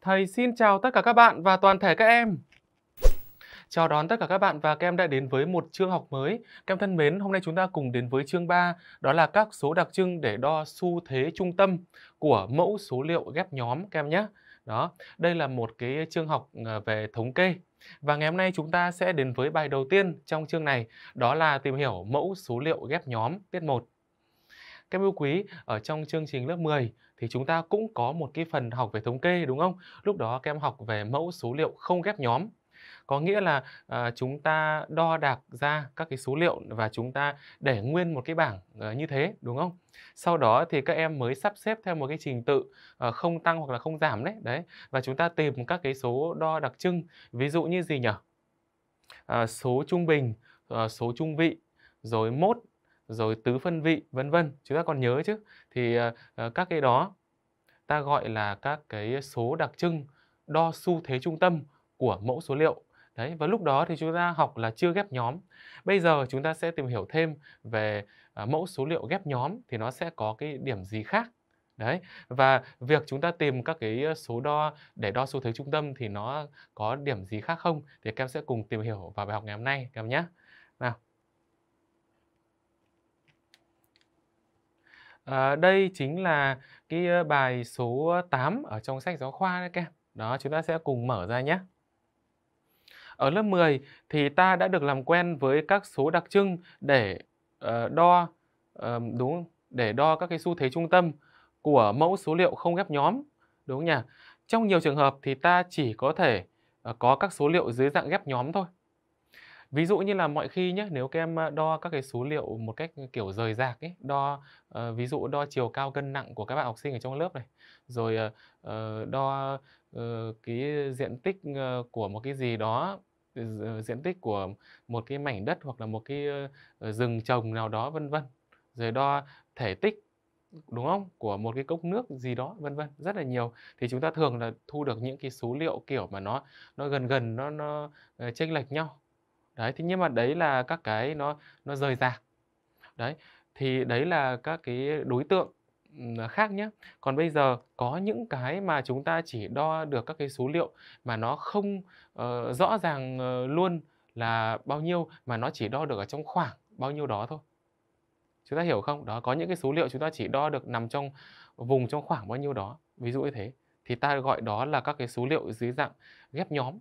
Thầy xin chào tất cả các bạn và toàn thể các em. Chào đón tất cả các bạn và các em đã đến với một chương học mới. Các em thân mến, hôm nay chúng ta cùng đến với chương 3, đó là các số đặc trưng để đo xu thế trung tâm của mẫu số liệu ghép nhóm các em nhé. Đó, đây là một cái chương học à, về thống kê và ngày hôm nay chúng ta sẽ đến với bài đầu tiên trong chương này, đó là tìm hiểu mẫu số liệu ghép nhóm tiết 1. Các yêu quý, ở trong chương trình lớp 10 thì chúng ta cũng có một cái phần học về thống kê đúng không? Lúc đó các em học về mẫu số liệu không ghép nhóm có nghĩa là à, chúng ta đo đạc ra các cái số liệu và chúng ta để nguyên một cái bảng à, như thế đúng không sau đó thì các em mới sắp xếp theo một cái trình tự à, không tăng hoặc là không giảm đấy đấy và chúng ta tìm các cái số đo đặc trưng ví dụ như gì nhỉ à, số trung bình à, số trung vị rồi mốt rồi tứ phân vị vân vân chúng ta còn nhớ chứ thì à, các cái đó ta gọi là các cái số đặc trưng đo xu thế trung tâm của mẫu số liệu Đấy, và lúc đó thì chúng ta học là chưa ghép nhóm. Bây giờ chúng ta sẽ tìm hiểu thêm về à, mẫu số liệu ghép nhóm thì nó sẽ có cái điểm gì khác. Đấy, và việc chúng ta tìm các cái số đo để đo xu thế trung tâm thì nó có điểm gì khác không thì các em sẽ cùng tìm hiểu vào bài học ngày hôm nay các em nhé. Nào. À, đây chính là cái bài số 8 ở trong sách giáo khoa đấy các em. Đó, chúng ta sẽ cùng mở ra nhé. Ở lớp 10 thì ta đã được làm quen với các số đặc trưng để uh, đo uh, đúng để đo các cái xu thế trung tâm của mẫu số liệu không ghép nhóm đúng không nhỉ? Trong nhiều trường hợp thì ta chỉ có thể uh, có các số liệu dưới dạng ghép nhóm thôi. Ví dụ như là mọi khi nhé, nếu các em đo các cái số liệu một cách ừ, kiểu rời rạc ấy, đo uh, ví dụ đo chiều cao cân nặng của các bạn học sinh ở trong lớp này, rồi uh, đo uh, cái diện tích uh, của một cái gì đó diện tích của một cái mảnh đất hoặc là một cái rừng trồng nào đó vân vân rồi đo thể tích đúng không của một cái cốc nước gì đó vân vân rất là nhiều thì chúng ta thường là thu được những cái số liệu kiểu mà nó nó gần gần nó nó chênh lệch nhau đấy thế nhưng mà đấy là các cái nó nó rời rạc đấy thì đấy là các cái đối tượng à, khác nhé còn bây giờ có những cái mà chúng ta chỉ đo được các cái số liệu mà nó không uh, rõ ràng uh, luôn là bao nhiêu mà nó chỉ đo được ở trong khoảng bao nhiêu đó thôi chúng ta hiểu không đó có những cái số liệu chúng ta chỉ đo được nằm trong vùng trong khoảng bao nhiêu đó ví dụ như thế thì ta gọi đó là các cái số liệu dưới dạng ghép nhóm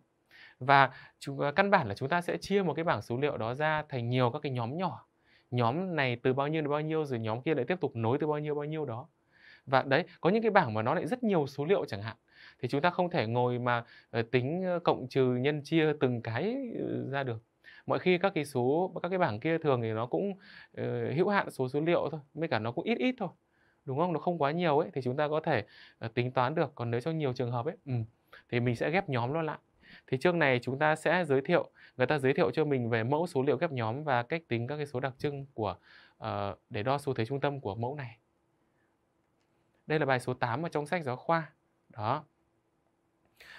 và chúng, ờ, căn bản là chúng ta sẽ chia một cái bảng số liệu đó ra thành nhiều các cái nhóm nhỏ nhóm này từ bao nhiêu đến bao nhiêu rồi nhóm kia lại tiếp tục nối từ bao nhiêu bao nhiêu đó và đấy có những cái bảng mà nó lại rất nhiều số liệu chẳng hạn thì chúng ta không thể ngồi mà ờ, tính ờ, cộng trừ nhân chia từng cái ừ, ra được mọi khi các cái số các cái bảng kia thường thì nó cũng uh, hữu hạn số số liệu thôi với cả nó cũng ít ít thôi đúng không nó không quá nhiều ấy thì chúng ta có thể uh, tính toán được còn nếu trong nhiều trường hợp ấy um, thì mình sẽ ghép nhóm nó lại thì chương này chúng ta sẽ giới thiệu người ta giới thiệu cho mình về mẫu số liệu ghép nhóm và cách tính các cái số đặc trưng của uh, để đo xu thế trung tâm của mẫu này đây là bài số 8 ở trong sách giáo khoa đó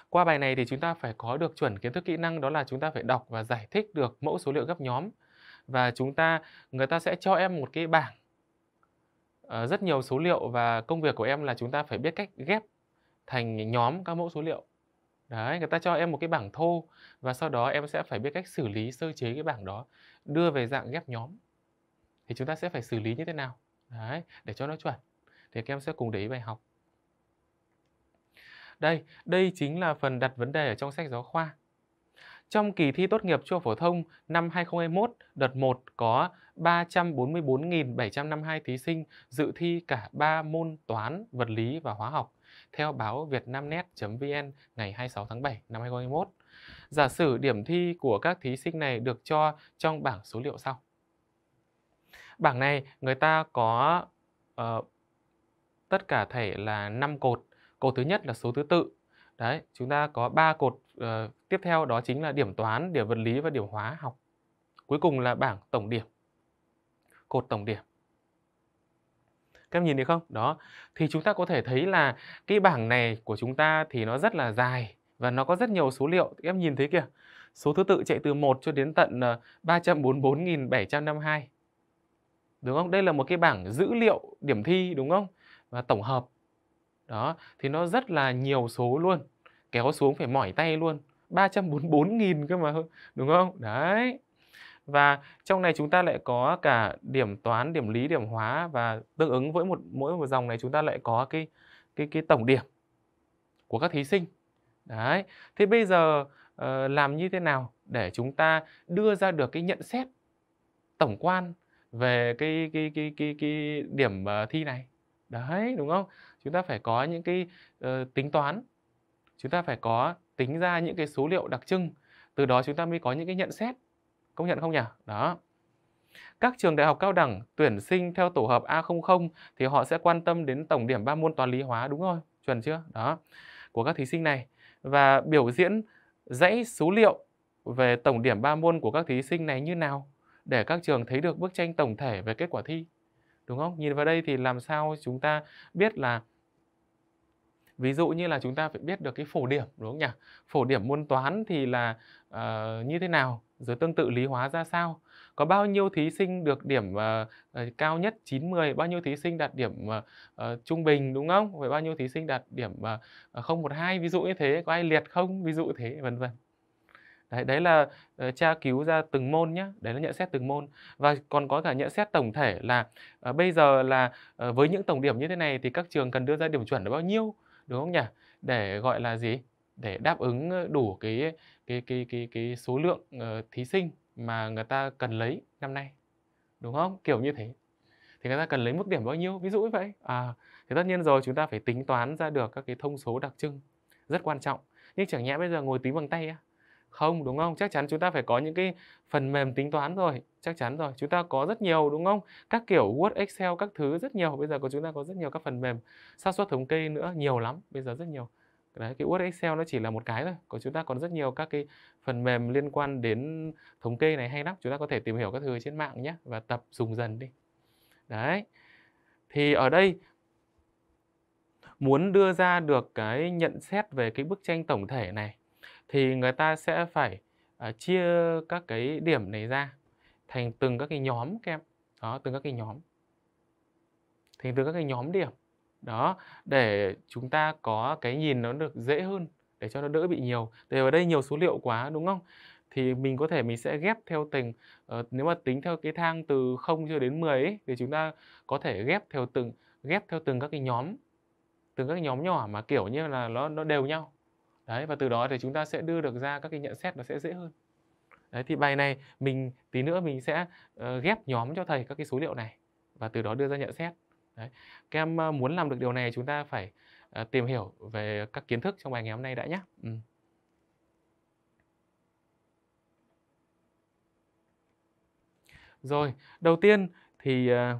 qua bài này thì chúng ta phải có được chuẩn kiến thức kỹ năng đó là chúng ta phải đọc và giải thích được mẫu số liệu ghép nhóm và chúng ta người ta sẽ cho em một cái bảng uh, rất nhiều số liệu và công việc của em là chúng ta phải biết cách ghép thành nhóm các mẫu số liệu Đấy, người ta cho em một cái bảng thô và sau đó em sẽ phải biết cách xử lý sơ chế cái bảng đó đưa về dạng ghép nhóm. Thì chúng ta sẽ phải xử lý như thế nào? Đấy, để cho nó chuẩn. Thì các em sẽ cùng để ý bài học. Đây, đây chính là phần đặt vấn đề ở trong sách giáo khoa. Trong kỳ thi tốt nghiệp trung phổ thông năm 2021, đợt 1 có 344.752 thí sinh dự thi cả 3 môn toán, vật lý và hóa học theo báo vietnamnet.vn ngày 26 tháng 7 năm 2021. Giả sử điểm thi của các thí sinh này được cho trong bảng số liệu sau. Bảng này người ta có uh, tất cả thể là 5 cột. Cột thứ nhất là số thứ tự. Đấy, chúng ta có 3 cột uh, tiếp theo đó chính là điểm toán, điểm vật lý và điểm hóa học. Cuối cùng là bảng tổng điểm. Cột tổng điểm các em nhìn thấy không đó thì chúng ta có thể thấy là cái bảng này của chúng ta thì nó rất là dài và nó có rất nhiều số liệu các em nhìn thấy kìa số thứ tự chạy từ 1 cho đến tận 344.752 ờ, đúng không đây là một cái bảng dữ liệu điểm thi đúng không và tổng hợp đó thì nó rất là nhiều số luôn kéo xuống phải mỏi tay luôn 344.000 cơ mà đúng không đấy và trong này chúng ta lại có cả điểm toán điểm lý điểm hóa và tương ứng với một mỗi một dòng này chúng ta lại có cái cái cái tổng điểm của các thí sinh đấy thế bây giờ ờ, làm như thế nào để chúng ta đưa ra được cái nhận xét tổng quan về cái cái cái cái cái điểm ờ, thi này đấy đúng không chúng ta phải có những cái ờ, tính toán chúng ta phải có tính ra những cái số liệu đặc trưng từ đó chúng ta mới có những cái nhận xét Công nhận không nhỉ? Đó. Các trường đại học cao đẳng tuyển sinh theo tổ hợp A00 thì họ sẽ quan tâm đến tổng điểm 3 môn toán lý hóa đúng rồi, chuẩn chưa? Đó. Của các thí sinh này và biểu diễn dãy số liệu về tổng điểm 3 môn của các thí sinh này như nào để các trường thấy được bức tranh tổng thể về kết quả thi. Đúng không? Nhìn vào đây thì làm sao chúng ta biết là ví dụ như là chúng ta phải biết được cái phổ điểm đúng không nhỉ phổ điểm môn toán thì là uh, như thế nào rồi tương tự lý hóa ra sao có bao nhiêu thí sinh được điểm uh, cao nhất 9-10 bao nhiêu thí sinh đạt điểm uh, trung bình đúng không vậy bao nhiêu thí sinh đạt điểm uh, 012 ví dụ như thế có ai liệt không ví dụ thế vân vân đấy, đấy là uh, tra cứu ra từng môn nhé đấy là nhận xét từng môn và còn có cả nhận xét tổng thể là uh, bây giờ là uh, với những tổng điểm như thế này thì các trường cần đưa ra điểm chuẩn là bao nhiêu đúng không nhỉ để gọi là gì để đáp ứng đủ cái cái cái cái cái số lượng ờ, thí sinh mà người ta cần lấy năm nay đúng không kiểu như thế thì người ta cần lấy mức điểm bao nhiêu ví dụ như vậy à, thì tất nhiên rồi chúng ta phải tính toán ra được các cái thông số đặc trưng rất quan trọng nhưng chẳng nhẽ bây giờ ngồi tính bằng tay á không đúng không chắc chắn chúng ta phải có những cái phần mềm tính toán rồi chắc chắn rồi chúng ta có rất nhiều đúng không các kiểu word excel các thứ rất nhiều bây giờ có chúng ta có rất nhiều các phần mềm xác suất thống kê nữa nhiều lắm bây giờ rất nhiều Đấy, cái Word Excel nó chỉ là một cái thôi còn chúng ta còn rất nhiều các cái phần mềm liên quan đến thống kê này hay lắm chúng ta có thể tìm hiểu các thứ trên mạng nhé và tập dùng dần đi đấy thì ở đây muốn đưa ra được cái nhận xét về cái bức tranh tổng thể này thì người ta sẽ phải uh, chia các cái điểm này ra thành từng các cái nhóm các em đó từng các cái nhóm thành từng các cái nhóm điểm đó để chúng ta có cái nhìn nó được dễ hơn để cho nó đỡ bị nhiều tại ở đây nhiều số liệu quá đúng không thì mình có thể mình sẽ ghép theo từng uh, nếu mà tính theo cái thang từ 0 cho đến 10 ấy, thì chúng ta có thể ghép theo từng ghép theo từng các cái nhóm từng các nhóm nhỏ mà kiểu như là nó nó đều nhau đấy và từ đó thì chúng ta sẽ đưa được ra các cái nhận xét nó sẽ dễ hơn đấy thì bài này mình tí nữa mình sẽ uh, ghép nhóm cho thầy các cái số liệu này và từ đó đưa ra nhận xét Đấy. Các em muốn làm được điều này chúng ta phải à, tìm hiểu về các kiến thức trong bài ngày hôm nay đã nhé. Ừ. Rồi, đầu tiên thì à,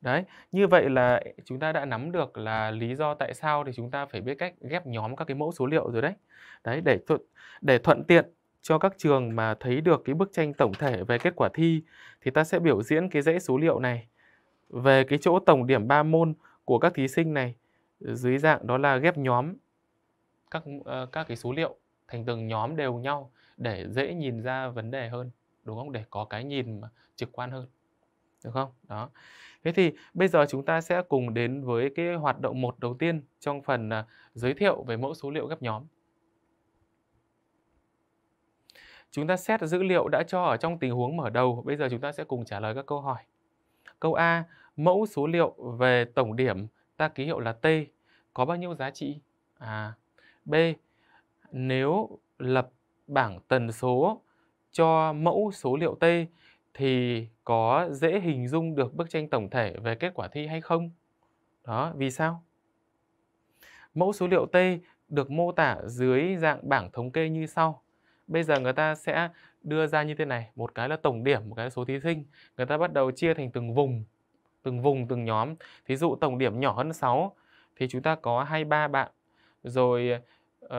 đấy, như vậy là chúng ta đã nắm được là lý do tại sao thì chúng ta phải biết cách ghép nhóm các cái mẫu số liệu rồi đấy. Đấy để thuận để thuận tiện cho các trường mà thấy được cái bức tranh tổng thể về kết quả thi thì ta sẽ biểu diễn cái dãy số liệu này về cái chỗ tổng điểm 3 môn của các thí sinh này dưới dạng đó là ghép nhóm các ờ, các cái số liệu thành từng nhóm đều nhau để dễ nhìn ra vấn đề hơn đúng không để có cái nhìn mà trực quan hơn được không đó thế thì bây giờ chúng ta sẽ cùng đến với cái hoạt động một đầu tiên trong phần ờ, giới thiệu về mẫu số liệu ghép nhóm chúng ta xét dữ liệu đã cho ở trong tình huống mở đầu bây giờ chúng ta sẽ cùng trả lời các câu hỏi Câu A, mẫu số liệu về tổng điểm ta ký hiệu là T có bao nhiêu giá trị? À, B, nếu lập bảng tần số cho mẫu số liệu T thì có dễ hình dung được bức tranh tổng thể về kết quả thi hay không? Đó, vì sao? Mẫu số liệu T được mô tả dưới dạng bảng thống kê như sau bây giờ người ta sẽ đưa ra như thế này một cái là tổng điểm một cái là số thí sinh người ta bắt đầu chia thành từng vùng từng vùng từng nhóm thí dụ tổng điểm nhỏ hơn 6 thì chúng ta có hai ba bạn rồi uh,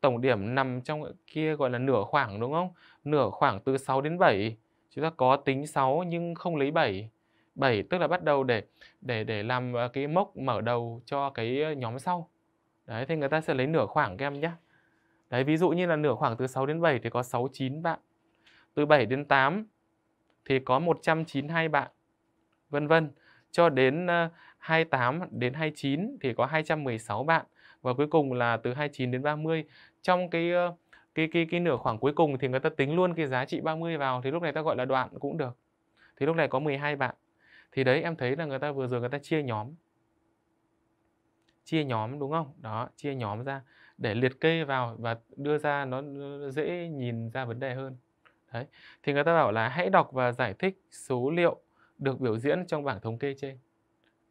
tổng điểm nằm trong kia gọi là nửa khoảng đúng không nửa khoảng từ 6 đến 7 chúng ta có tính 6 nhưng không lấy 7 7 tức là bắt đầu để để để làm ờ, cái mốc mở đầu cho cái ờ, nhóm sau đấy thì người ta sẽ lấy nửa khoảng các em nhé Đấy, ví dụ như là nửa khoảng từ 6 đến 7 thì có 69 bạn. Từ 7 đến 8 thì có 192 bạn. Vân vân. Cho đến 28 ờ, đến 29 thì có 216 bạn và cuối cùng là từ 29 đến 30. Trong cái ờ, cái cái cái nửa khoảng cuối cùng thì người ta tính luôn cái giá trị 30 vào thì lúc này ta gọi là đoạn cũng được. Thì lúc này có 12 bạn. Thì đấy em thấy là người ta vừa rồi người ta chia nhóm. Chia nhóm đúng không? Đó, chia nhóm ra để liệt kê vào và đưa ra nó dễ nhìn ra vấn đề hơn đấy thì người ta bảo là hãy đọc và giải thích số liệu được biểu diễn trong bảng thống kê trên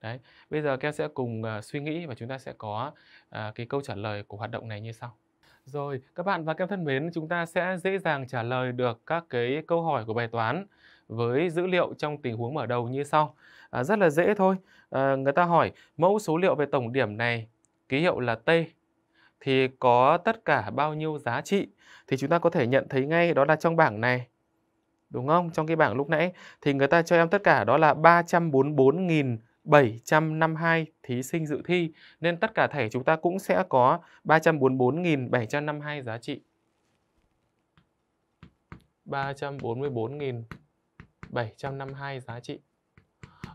đấy bây giờ kem sẽ cùng uh, suy nghĩ và chúng ta sẽ có uh, cái câu trả lời của hoạt động này như sau rồi các bạn và kem thân mến chúng ta sẽ dễ dàng trả lời được các cái câu hỏi của bài toán với dữ liệu trong tình huống mở đầu như sau à, rất là dễ thôi à, người ta hỏi mẫu số liệu về tổng điểm này ký hiệu là t thì có tất cả bao nhiêu giá trị thì chúng ta có thể nhận thấy ngay đó là trong bảng này. Đúng không? Trong cái bảng lúc nãy thì người ta cho em tất cả đó là 344.752 thí sinh dự thi nên tất cả thẻ chúng ta cũng sẽ có 344.752 giá trị. 344.752 giá trị.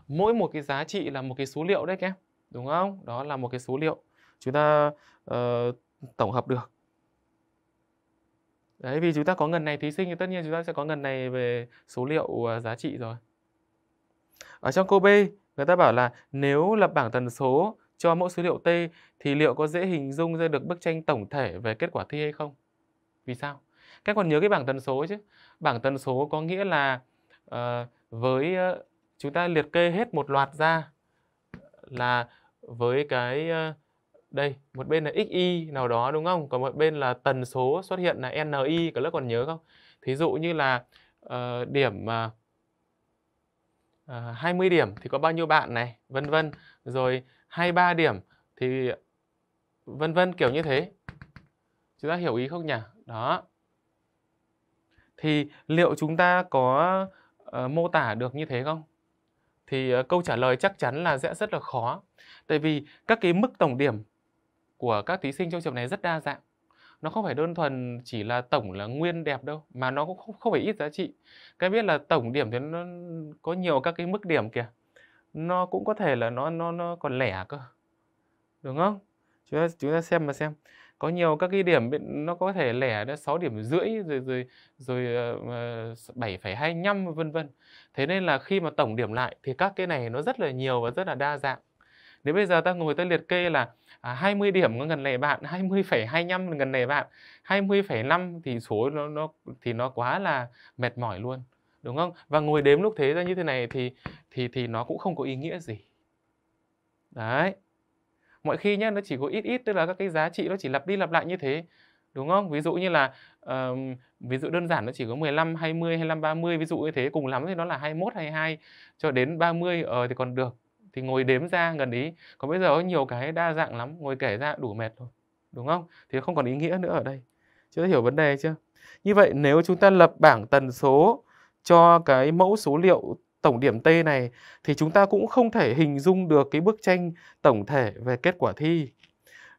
Mỗi một cái giá trị là một cái số liệu đấy các em, đúng không? Đó là một cái số liệu chúng ta uh, tổng hợp được đấy vì chúng ta có ngần này thí sinh thì tất nhiên chúng ta sẽ có ngần này về số liệu uh, giá trị rồi ở trong câu B người ta bảo là nếu lập bảng tần số cho mẫu số liệu T thì liệu có dễ hình dung ra được bức tranh tổng thể về kết quả thi hay không? Vì sao? Các còn nhớ cái bảng tần số chứ. Bảng tần số có nghĩa là uh, với uh, chúng ta liệt kê hết một loạt ra là với cái uh, đây một bên là xi nào đó đúng không còn một bên là tần số xuất hiện là ni cả lớp còn nhớ không thí dụ như là uh, điểm uh, uh, 20 điểm thì có bao nhiêu bạn này vân vân rồi 23 điểm thì vân vân kiểu như thế chúng ta hiểu ý không nhỉ đó thì liệu chúng ta có uh, mô tả được như thế không thì uh, câu trả lời chắc chắn là sẽ rất là khó tại vì các cái mức tổng điểm của các thí sinh trong trường này rất đa dạng nó không phải đơn thuần chỉ là tổng là nguyên đẹp đâu mà nó cũng không, không phải ít giá trị cái biết là tổng điểm thì nó có nhiều các cái mức điểm kìa nó cũng có thể là nó nó nó còn lẻ cơ đúng không chúng ta chúng ta xem mà xem có nhiều các cái điểm nó có thể lẻ đã 6 điểm rưỡi rồi rồi rồi ờ, ờ, bảy phẩy hai vân vân thế nên là khi mà tổng điểm lại thì các cái này nó rất là nhiều và rất là đa dạng nếu bây giờ ta ngồi ta liệt kê là à, 20 điểm gần này bạn, 20,25 gần này bạn, 20,5 thì số nó nó thì nó quá là mệt mỏi luôn, đúng không? Và ngồi đếm lúc thế ra như thế này thì thì thì nó cũng không có ý nghĩa gì. Đấy. Mọi khi nhá nó chỉ có ít ít tức là các cái giá trị nó chỉ lặp đi lặp lại như thế đúng không? Ví dụ như là uh, ví dụ đơn giản nó chỉ có 15, 20, 25, 30 ví dụ như thế cùng lắm thì nó là 21, 22 cho đến 30 ờ thì còn được thì ngồi đếm ra gần ý còn bây giờ có nhiều cái đa dạng lắm ngồi kể ra đủ mệt rồi đúng không thì không còn ý nghĩa nữa ở đây chưa hiểu vấn đề chưa như vậy nếu chúng ta lập bảng tần số cho cái mẫu số liệu tổng điểm T này thì chúng ta cũng không thể hình dung được cái bức tranh tổng thể về kết quả thi.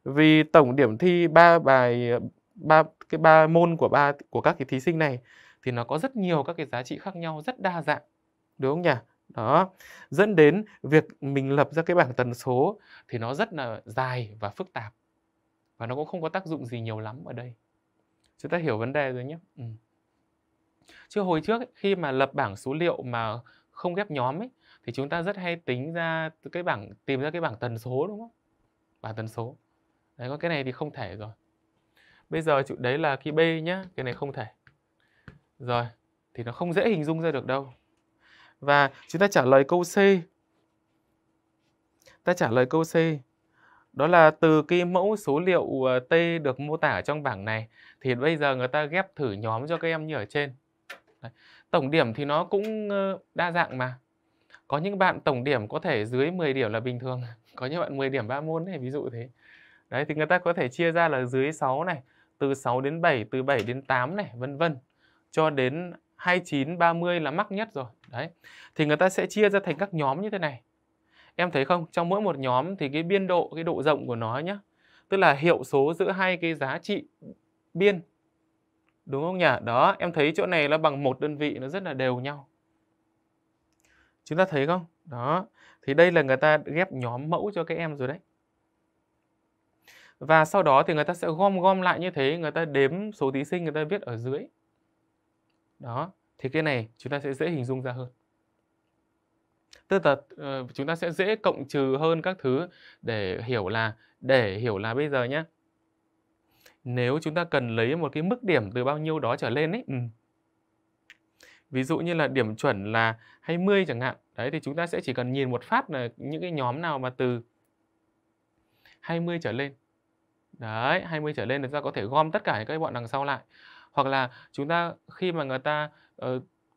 Vì tổng điểm thi ba bài ba cái ba môn của ba của các cái thí sinh này thì nó có rất nhiều các cái giá trị khác nhau rất đa dạng. Đúng không nhỉ? đó dẫn đến việc mình lập ra cái bảng tần số thì nó rất là dài và phức tạp và nó cũng không có tác dụng gì nhiều lắm ở đây chúng ta hiểu vấn đề rồi nhé ừ. chứ hồi trước ấy, khi mà lập bảng số liệu mà không ghép nhóm ấy thì chúng ta rất hay tính ra cái bảng tìm ra cái bảng tần số đúng không bảng tần số đấy có cái này thì không thể rồi bây giờ đấy là cái b nhá cái này không thể rồi thì nó không dễ hình dung ra được đâu và chúng ta trả lời câu C. Ta trả lời câu C. Đó là từ cái mẫu số liệu ờ, T được mô tả trong bảng này thì bây giờ người ta ghép thử nhóm cho các em như ở trên. Đấy. Tổng điểm thì nó cũng ờ, đa dạng mà. Có những bạn tổng điểm có thể dưới 10 điểm là bình thường. Có những bạn 10 điểm 3 môn này ví dụ thế. Đấy thì người ta có thể chia ra là dưới 6 này, từ 6 đến 7, từ 7 đến 8 này, vân vân cho đến 29, 30 là mắc nhất rồi. Đấy. Thì người ta sẽ chia ra thành các nhóm như thế này. Em thấy không? Trong mỗi một nhóm thì cái biên độ, cái độ rộng của nó nhá. Tức là hiệu số giữa hai cái giá trị biên. Đúng không nhỉ? Đó, em thấy chỗ này nó bằng một đơn vị nó rất là đều nhau. Chúng ta thấy không? Đó. Thì đây là người ta ghép nhóm mẫu cho các em rồi đấy. Và sau đó thì người ta sẽ gom gom lại như thế, người ta đếm số thí sinh người ta viết ở dưới đó thì cái này chúng ta sẽ dễ hình dung ra hơn tức là ờ, chúng ta sẽ dễ cộng trừ hơn các thứ để hiểu là để hiểu là bây giờ nhé nếu chúng ta cần lấy một cái mức điểm từ bao nhiêu đó trở lên ấy ừ. ví dụ như là điểm chuẩn là 20 chẳng hạn đấy thì chúng ta sẽ chỉ cần nhìn một phát là những cái nhóm nào mà từ 20 trở lên đấy 20 trở lên thì ta có thể gom tất cả những cái bọn đằng sau lại hoặc là chúng ta khi mà người ta uh,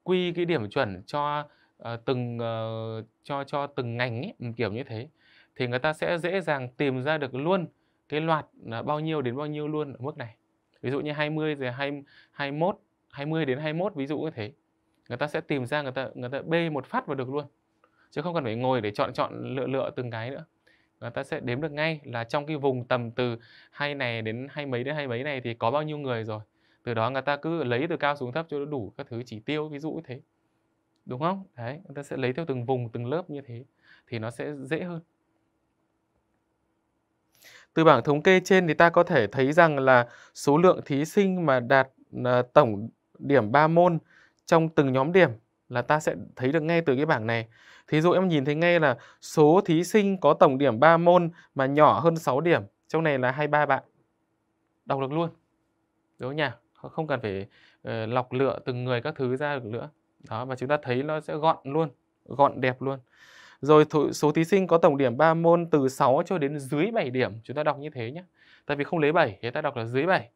quy cái điểm chuẩn cho uh, từng uh, cho cho từng ngành ấy, kiểu như thế thì người ta sẽ dễ dàng tìm ra được luôn cái loạt là bao nhiêu đến bao nhiêu luôn ở mức này ví dụ như 20 rồi 20, 21 20 đến 21 ví dụ như thế người ta sẽ tìm ra người ta người ta bê một phát vào được luôn chứ không cần phải ngồi để chọn chọn lựa lựa từng cái nữa người ta sẽ đếm được ngay là trong cái vùng tầm từ hai này đến hai mấy đến hai mấy này thì có bao nhiêu người rồi từ đó người ta cứ lấy từ cao xuống thấp cho đủ các thứ chỉ tiêu ví dụ như thế đúng không đấy người ta sẽ lấy theo từng vùng từng lớp như thế thì nó sẽ dễ hơn từ bảng thống kê trên thì ta có thể thấy rằng là số lượng thí sinh mà đạt à, tổng điểm 3 môn trong từng nhóm điểm là ta sẽ thấy được ngay từ cái bảng này. Thí dụ em nhìn thấy ngay là số thí sinh có tổng điểm 3 môn mà nhỏ hơn 6 điểm, trong này là 23 bạn. Đọc được luôn. Đúng không nhỉ? không cần phải uh, lọc lựa từng người các thứ ra được nữa đó và chúng ta thấy nó sẽ gọn luôn gọn đẹp luôn rồi số thí sinh có tổng điểm 3 môn từ 6 cho đến dưới 7 điểm chúng ta đọc như thế nhé tại vì không lấy 7 thì ta đọc là dưới 7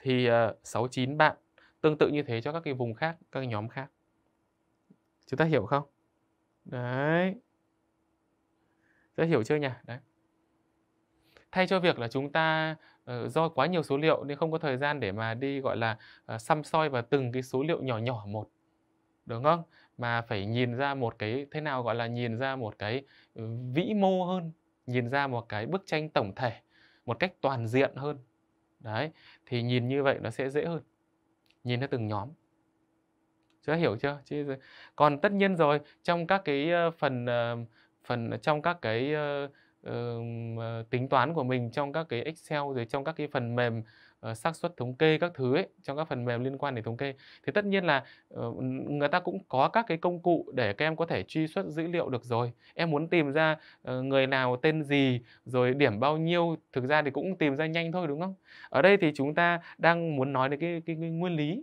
thì ờ, uh, 69 bạn tương tự như thế cho các cái vùng khác các nhóm khác chúng ta hiểu không đấy chúng ta hiểu chưa nhỉ đấy thay cho việc là chúng ta Ờ, do quá nhiều số liệu nên không có thời gian để mà đi gọi là ờ, xăm soi vào từng cái số liệu nhỏ nhỏ một đúng không mà phải nhìn ra một cái thế nào gọi là nhìn ra một cái ừ, vĩ mô hơn nhìn ra một cái bức tranh tổng thể một cách toàn diện hơn đấy thì nhìn như vậy nó sẽ dễ hơn nhìn theo từng nhóm chưa hiểu chưa chứ còn tất nhiên rồi trong các cái ờ, phần phần trong các cái uh, tính toán của mình trong các cái Excel rồi trong các cái phần mềm ờ, xác uh, suất thống kê các thứ ấy trong các phần mềm liên quan đến thống kê thì tất nhiên là uh, người ta cũng có các cái công cụ để các em có thể truy xuất dữ liệu được rồi em muốn tìm ra uh, người nào tên gì rồi điểm bao nhiêu thực ra thì cũng tìm ra nhanh thôi đúng không ở đây thì chúng ta đang muốn nói đến cái, cái, cái nguyên lý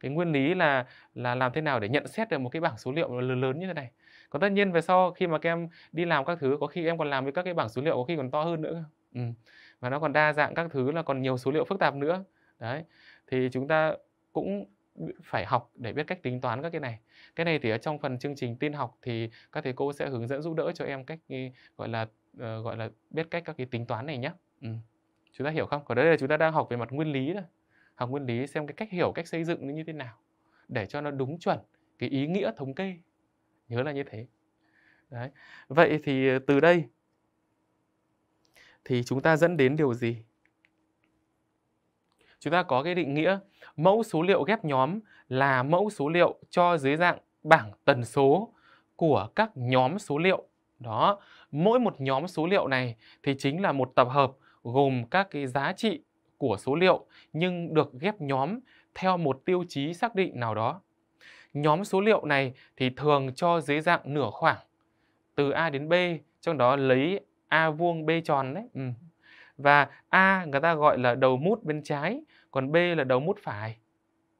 cái nguyên lý là là làm thế nào để nhận xét được một cái bảng số liệu lớn như thế này còn tất nhiên về sau khi mà các em đi làm các thứ có khi em còn làm với các cái bảng số liệu có khi còn to hơn nữa ừ. và nó còn đa dạng các thứ là còn nhiều số liệu phức tạp nữa đấy thì chúng ta cũng phải học để biết cách tính toán các cái này cái này thì ở trong phần chương trình tin học thì các thầy cô sẽ hướng dẫn giúp đỡ cho em cách ừ, gọi là uh, gọi là biết cách các cái tính toán này nhé ừ. chúng ta hiểu không còn đây là chúng ta đang học về mặt nguyên lý đó học nguyên lý xem cái cách hiểu cách xây dựng nó như thế nào để cho nó đúng chuẩn cái ý nghĩa thống kê nhớ là như thế đấy vậy thì ờ, từ đây thì chúng ta dẫn đến điều gì chúng ta có cái định nghĩa mẫu số liệu ghép nhóm là mẫu số liệu cho dưới dạng bảng tần số của các nhóm số liệu đó mỗi một nhóm số liệu này thì chính là một tập hợp gồm các cái giá trị của số liệu nhưng được ghép nhóm theo một tiêu chí xác định nào đó Nhóm số liệu này thì thường cho dưới dạng nửa khoảng từ A đến B, trong đó lấy A vuông B tròn đấy. Ừ. Và A người ta gọi là đầu mút bên trái, còn B là đầu mút phải.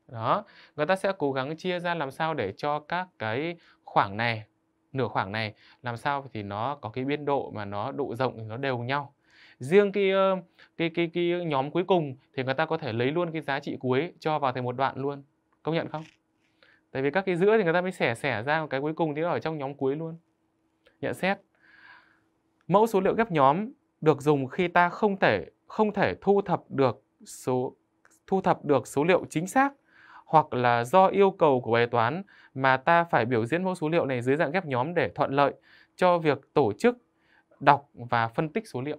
Đó, người ta sẽ cố gắng chia ra làm sao để cho các cái khoảng này, nửa khoảng này làm sao thì nó có cái biên độ mà nó độ rộng thì nó đều nhau. Riêng cái cái cái cái nhóm cuối cùng thì người ta có thể lấy luôn cái giá trị cuối cho vào thành một đoạn luôn. Công nhận không? tại vì các cái giữa thì người ta mới xẻ xẻ ra một cái cuối cùng thì nó ở trong nhóm cuối luôn nhận xét mẫu số liệu ghép nhóm được dùng khi ta không thể không thể thu thập được số thu thập được số liệu chính xác hoặc là do yêu cầu của bài toán mà ta phải biểu diễn mẫu số liệu này dưới dạng ghép nhóm để thuận lợi cho việc tổ chức đọc và phân tích số liệu.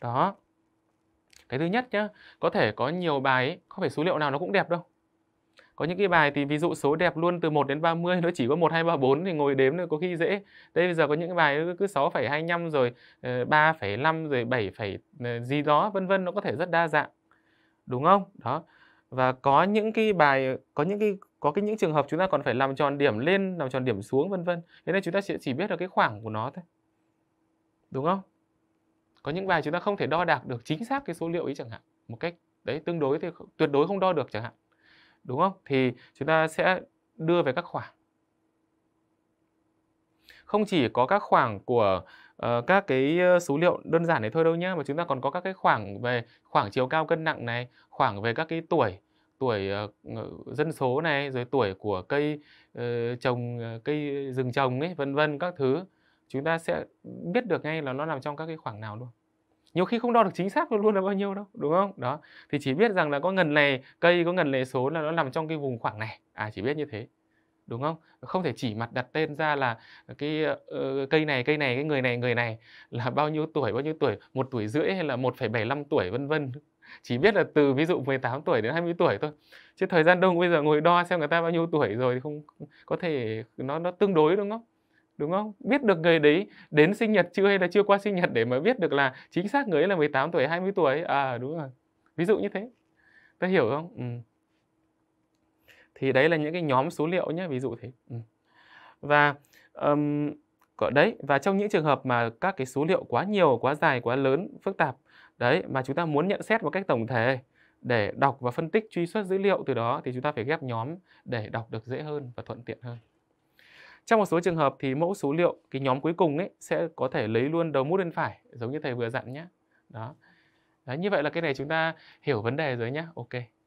Đó. Cái thứ nhất nhá, có thể có nhiều bài ấy, không phải số liệu nào nó cũng đẹp đâu có những cái bài thì ví dụ số đẹp luôn từ 1 đến 30 nó chỉ có 1 2 3 4 thì ngồi đếm nó có khi dễ. Đây bây giờ có những cái bài cứ 6,25 rồi 3,5 ờ, rồi 7, ờ, gì đó vân vân nó có thể rất đa dạng. Đúng không? Đó. Và có những cái bài có những cái có cái những trường hợp chúng ta còn phải làm tròn điểm lên, làm tròn điểm xuống vân vân. Thế nên chúng ta sẽ chỉ biết được cái khoảng của nó thôi. Đúng không? Có những bài chúng ta không thể đo đạc được chính xác cái số liệu ấy chẳng hạn, một cách đấy tương đối thì tuyệt đối không đo được chẳng hạn đúng không? Thì chúng ta sẽ đưa về các khoảng. Không chỉ có các khoảng của uh, các cái ờ, số liệu đơn giản này thôi đâu nhá, mà chúng ta còn có các cái khoảng về khoảng chiều cao cân nặng này, khoảng về các cái tuổi tuổi uh, dân số này, rồi tuổi của cây uh, trồng cây rừng trồng ấy, vân vân các thứ. Chúng ta sẽ biết được ngay là nó nằm trong các cái khoảng nào luôn nhiều khi không đo được chính xác luôn là bao nhiêu đâu đúng không đó thì chỉ biết rằng là có ngần này cây có ngần này số là nó nằm trong cái vùng khoảng này à chỉ biết như thế đúng không không thể chỉ mặt đặt tên ra là cái uh, cây này cây này cái người này người này là bao nhiêu tuổi bao nhiêu tuổi một tuổi rưỡi hay là 1,75 tuổi vân vân chỉ biết là từ ví dụ 18 tuổi đến 20 tuổi thôi chứ thời gian đông bây giờ ngồi đo xem người ta bao nhiêu tuổi rồi thì không có thể nó nó tương đối đúng không đúng không? Biết được người đấy đến sinh nhật chưa hay là chưa qua sinh nhật để mà biết được là chính xác người ấy là 18 tuổi, 20 tuổi. À đúng rồi. Ví dụ như thế. Ta hiểu không? Ừ. Thì đấy là những cái nhóm số liệu nhé, ví dụ thế. Ừ. Và um, có đấy và trong những trường hợp mà các cái số liệu quá nhiều, quá dài, quá lớn, phức tạp đấy mà chúng ta muốn nhận xét một cách tổng thể để đọc và phân tích truy xuất dữ liệu từ đó thì chúng ta phải ghép nhóm để đọc được dễ hơn và thuận tiện hơn. Trong một số trường hợp thì mẫu số liệu cái nhóm cuối cùng ấy sẽ có thể lấy luôn đầu mút bên phải giống như thầy vừa dặn nhé. Đó. Đấy, như vậy là cái này chúng ta hiểu vấn đề rồi nhé. Ok.